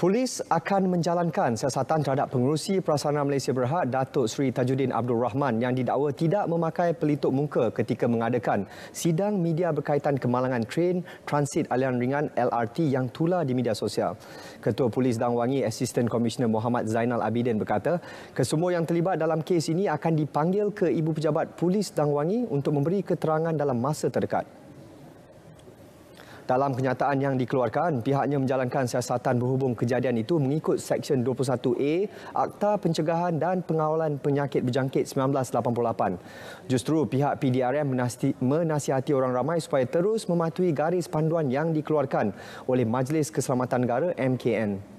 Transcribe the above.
Polis akan menjalankan siasatan terhadap pengurusi Prasana Malaysia Berhad Datuk Seri Tajuddin Abdul Rahman yang didakwa tidak memakai pelitup muka ketika mengadakan sidang media berkaitan kemalangan tren transit aliran ringan LRT yang tular di media sosial. Ketua Polis Dang Wangi Assistant Commissioner Muhammad Zainal Abidin berkata, kesemua yang terlibat dalam kes ini akan dipanggil ke Ibu Pejabat Polis Dang Wangi untuk memberi keterangan dalam masa terdekat. Dalam kenyataan yang dikeluarkan, pihaknya menjalankan siasatan berhubung kejadian itu mengikut Seksyen 21A Akta Pencegahan dan Pengawalan Penyakit Berjangkit 1988. Justru pihak PDRM menasti, menasihati orang ramai supaya terus mematuhi garis panduan yang dikeluarkan oleh Majlis Keselamatan Negara MKN.